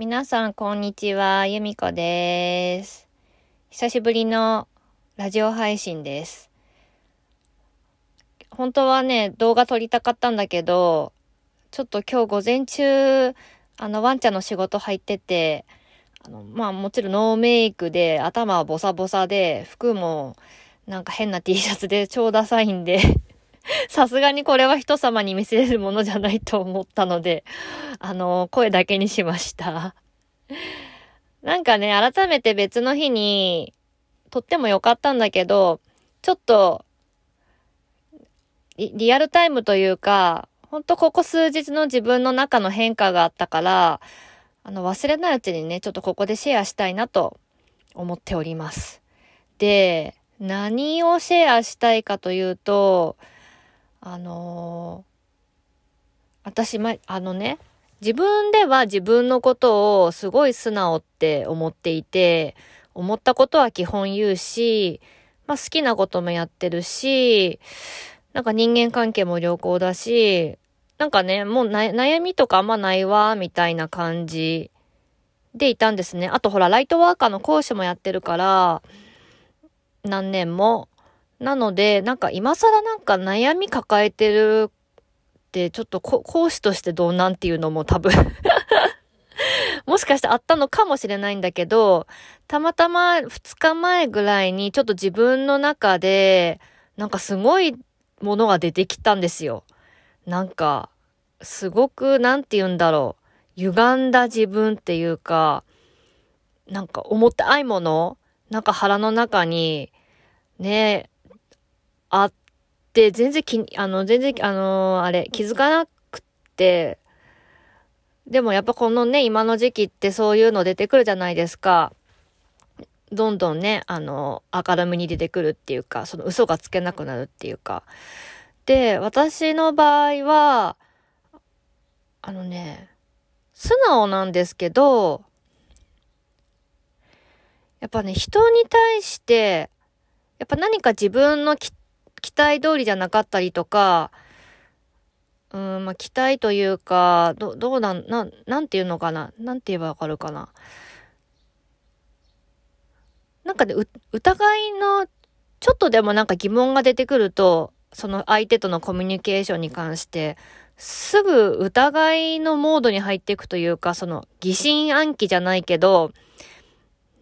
皆さん、こんにちは。ゆみこです。久しぶりのラジオ配信です。本当はね、動画撮りたかったんだけど、ちょっと今日午前中、あの、ワンちゃんの仕事入ってて、あの、まあ、もちろんノーメイクで、頭はボサボサで、服もなんか変な T シャツで超ダサいんで さすがにこれは人様に見せれるものじゃないと思ったので、あの、声だけにしました。なんかね、改めて別の日に、とっても良かったんだけど、ちょっとリ、リアルタイムというか、ほんとここ数日の自分の中の変化があったから、あの、忘れないうちにね、ちょっとここでシェアしたいなと思っております。で、何をシェアしたいかというと、あのー、私、ま、あのね、自分では自分のことをすごい素直って思っていて、思ったことは基本言うし、まあ、好きなこともやってるし、なんか人間関係も良好だし、なんかね、もう悩みとかあんまないわ、みたいな感じでいたんですね。あとほら、ライトワーカーの講師もやってるから、何年も。なので、なんか今更なんか悩み抱えてるって、ちょっと講師としてどうなんていうのも多分 もしかしてあったのかもしれないんだけど、たまたま2日前ぐらいにちょっと自分の中で、なんかすごいものが出てきたんですよ。なんか、すごく、なんて言うんだろう。歪んだ自分っていうか、なんか重たいものなんか腹の中に、ね、あって、全然気あの、全然、あのー、あれ、気づかなくて、でもやっぱこのね、今の時期ってそういうの出てくるじゃないですか。どんどんね、あの、明るみに出てくるっていうか、その嘘がつけなくなるっていうか。で、私の場合は、あのね、素直なんですけど、やっぱね、人に対して、やっぱ何か自分の期期待通りじゃなかったりとか、うん、まあ、期待というか、ど、どうなん、なん、なんて言うのかな。なんて言えばわかるかな。なんかね、う、疑いの、ちょっとでもなんか疑問が出てくると、その相手とのコミュニケーションに関して、すぐ疑いのモードに入っていくというか、その疑心暗鬼じゃないけど、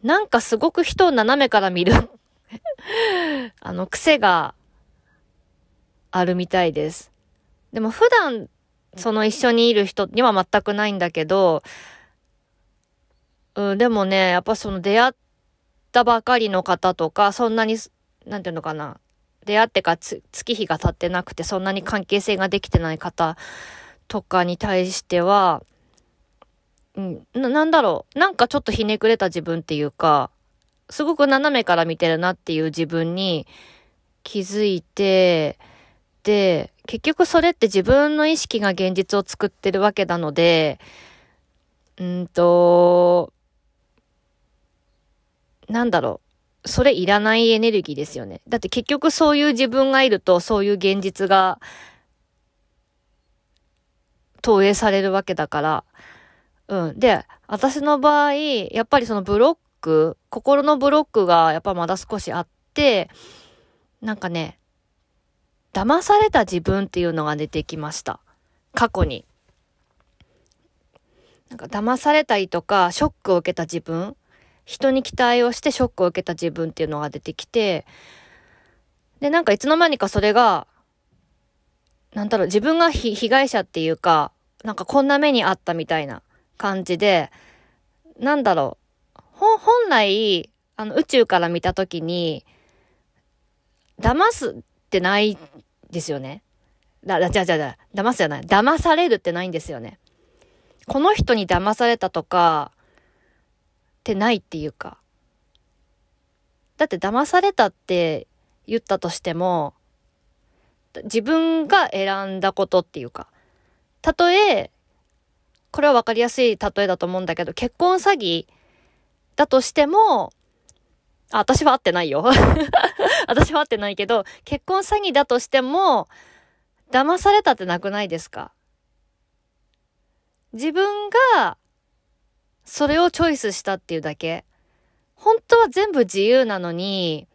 なんかすごく人を斜めから見る あの癖があるみたいです。でも普段、その一緒にいる人には全くないんだけど、うん、でもね、やっぱその出会ったばかりの方とか、そんなに、なんていうのかな、出会ってか月日が経ってなくて、そんなに関係性ができてない方とかに対しては、うん、なんだろう、なんかちょっとひねくれた自分っていうか、すごく斜めから見てるなっていう自分に気づいて、、結局それって自分の意識が現実を作ってるわけなので、うんと、なんだろう。それいらないエネルギーですよね。だって結局そういう自分がいると、そういう現実が投影されるわけだから。うん。で、私の場合、やっぱりそのブロック、心のブロックがやっぱまだ少しあって、なんかね、騙された自分っていうのが出てきました。過去に。なんか騙されたりとか、ショックを受けた自分、人に期待をしてショックを受けた自分っていうのが出てきて、で、なんかいつの間にかそれが、なんだろう、自分が被害者っていうか、なんかこんな目にあったみたいな感じで、なんだろう、本来、あの宇宙から見た時に、騙すってないですよね。だ、だ、じゃじゃじゃ、騙すじゃない。騙されるってないんですよね。この人に騙されたとか、ってないっていうか。だって騙されたって言ったとしても、自分が選んだことっていうか、たとえ、これは分かりやすい例えだと思うんだけど、結婚詐欺だとしても、あ、私は会ってないよ。私は会ってないけど、結婚詐欺だとしても、騙されたってなくないですか自分が、それをチョイスしたっていうだけ。本当は全部自由なのに、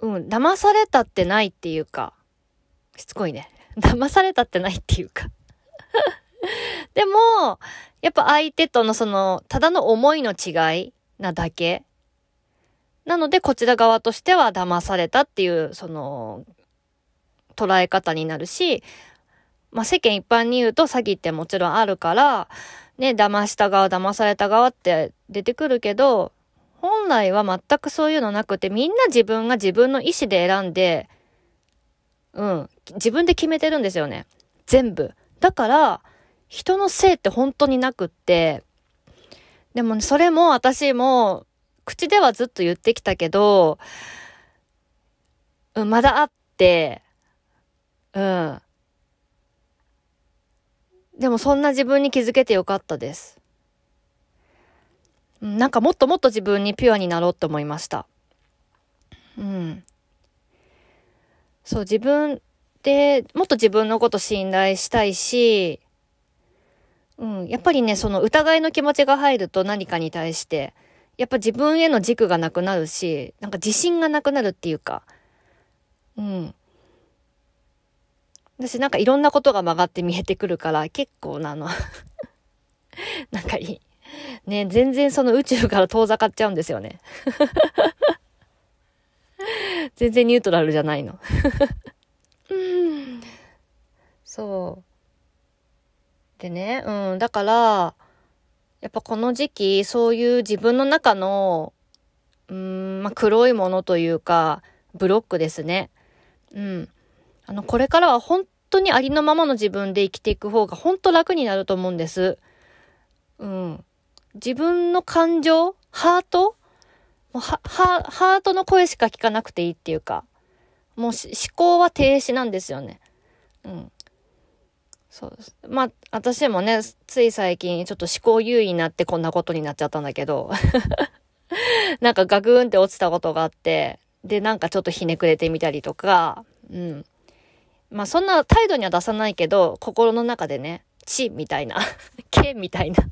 うん、騙されたってないっていうか、しつこいね。騙されたってないっていうか でも、やっぱ相手とのその、ただの思いの違いなだけ。なので、こちら側としては騙されたっていう、その、捉え方になるし、まあ、世間一般に言うと詐欺ってもちろんあるから、ね、騙した側、騙された側って出てくるけど、本来は全くそういうのなくて、みんな自分が自分の意思で選んで、うん、自分で決めてるんですよね。全部。だから、人のせいって本当になくって、でも、ね、それも私も、口ではずっと言ってきたけど、うん、まだあって、うん。でもそんな自分に気づけてよかったです。なんかもっともっと自分にピュアになろうって思いました。うん。そう、自分で、もっと自分のこと信頼したいし、うん、やっぱりね、その疑いの気持ちが入ると何かに対して、やっぱ自分への軸がなくなるし、なんか自信がなくなるっていうか、うん。私なんかいろんなことが曲がって見えてくるから、結構なの なんかいい。ね、全然その宇宙から遠ざかっちゃうんですよね。全然ニュートラルじゃないの うん。そう。でね、うん、だから、やっぱこの時期、そういう自分の中の、うん、まあ、黒いものというか、ブロックですね。うん。あの、これからは本当にありのままの自分で生きていく方が本当楽になると思うんです。うん。自分の感情ハートもうは、は、ハートの声しか聞かなくていいっていうか、もう思考は停止なんですよね。うん。そうです。まあ、私もね、つい最近ちょっと思考優位になってこんなことになっちゃったんだけど、なんかガクーンって落ちたことがあって、で、なんかちょっとひねくれてみたりとか、うん。まあ、そんな態度には出さないけど、心の中でね、血みたいな、け みたいな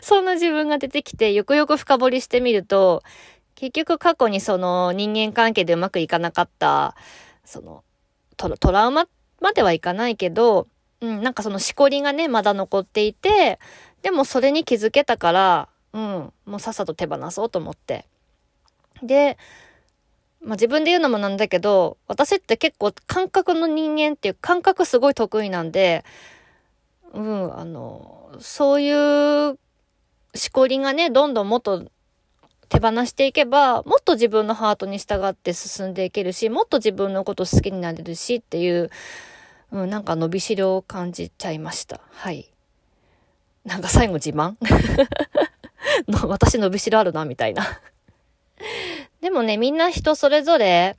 そんな自分が出てきて、よくよく深掘りしてみると、結局過去にその人間関係でうまくいかなかった、そのトラウマまではいかないけど、うん、なんかそのしこりがね、まだ残っていて、でもそれに気づけたから、うん、もうさっさと手放そうと思って。で、まあ、自分で言うのもなんだけど、私って結構感覚の人間っていう感覚すごい得意なんで、うん、あの、そういうしこりがね、どんどんもっと手放していけば、もっと自分のハートに従って進んでいけるし、もっと自分のこと好きになれるしっていう、うん、なんか伸びしろを感じちゃいました。はい。なんか最後自慢 私伸びしろあるな、みたいなでもね、みんな人それぞれ、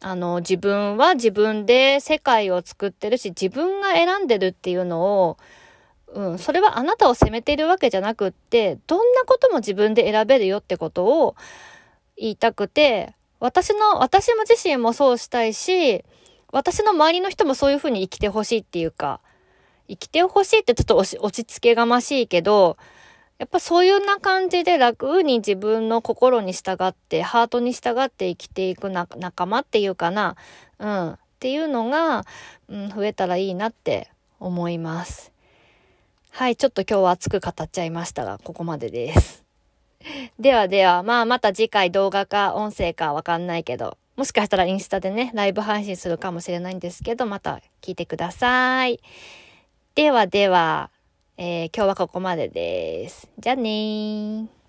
あの、自分は自分で世界を作ってるし、自分が選んでるっていうのを、うん、それはあなたを責めているわけじゃなくって、どんなことも自分で選べるよってことを言いたくて、私の、私も自身もそうしたいし、私の周りの人もそういうふうに生きてほしいっていうか、生きてほしいってちょっと落ち着けがましいけど、やっぱそういうな感じで楽に自分の心に従って、ハートに従って生きていく仲間っていうかな、うん、っていうのが、うん、増えたらいいなって思います。はい、ちょっと今日は熱く語っちゃいましたが、ここまでです。ではでは、まあまた次回動画か音声かわかんないけど、もしかしたらインスタでね、ライブ配信するかもしれないんですけど、また聞いてください。ではでは、えー、今日はここまでです。じゃあねー。